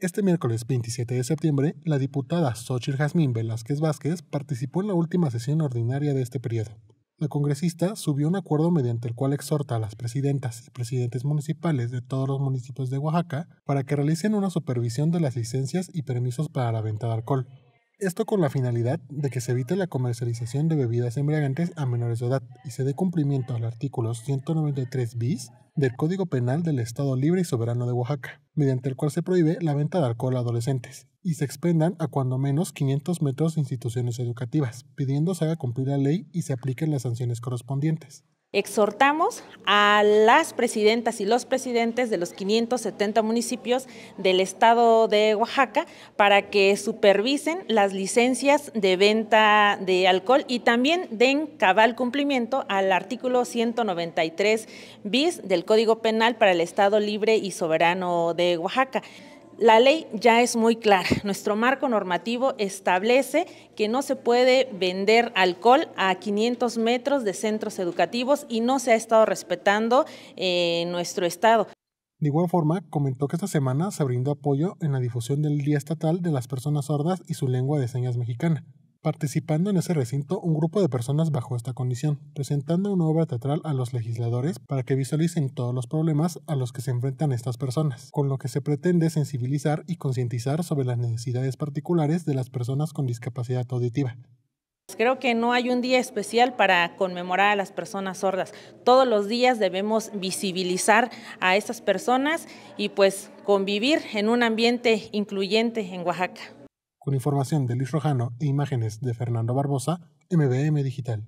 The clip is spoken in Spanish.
Este miércoles 27 de septiembre, la diputada Xochitl Jazmín Velázquez Vázquez participó en la última sesión ordinaria de este periodo. La congresista subió un acuerdo mediante el cual exhorta a las presidentas y presidentes municipales de todos los municipios de Oaxaca para que realicen una supervisión de las licencias y permisos para la venta de alcohol. Esto con la finalidad de que se evite la comercialización de bebidas embriagantes a menores de edad y se dé cumplimiento al artículo 193 bis del Código Penal del Estado Libre y Soberano de Oaxaca, mediante el cual se prohíbe la venta de alcohol a adolescentes y se expendan a cuando menos 500 metros de instituciones educativas, pidiendo se haga cumplir la ley y se apliquen las sanciones correspondientes. Exhortamos a las presidentas y los presidentes de los 570 municipios del estado de Oaxaca para que supervisen las licencias de venta de alcohol y también den cabal cumplimiento al artículo 193 bis del Código Penal para el Estado Libre y Soberano de Oaxaca. La ley ya es muy clara. Nuestro marco normativo establece que no se puede vender alcohol a 500 metros de centros educativos y no se ha estado respetando en eh, nuestro estado. De igual forma, comentó que esta semana se brindó apoyo en la difusión del Día Estatal de las Personas Sordas y su lengua de señas mexicana, participando en ese recinto un grupo de personas bajo esta condición, presentando una obra teatral a los legisladores para que visualicen todos los problemas a los que se enfrentan estas personas, con lo que se pretende sensibilizar y concientizar sobre las necesidades particulares de las personas con discapacidad auditiva. Creo que no hay un día especial para conmemorar a las personas sordas. Todos los días debemos visibilizar a estas personas y pues convivir en un ambiente incluyente en Oaxaca. Con información de Luis Rojano e imágenes de Fernando Barbosa, MBM Digital.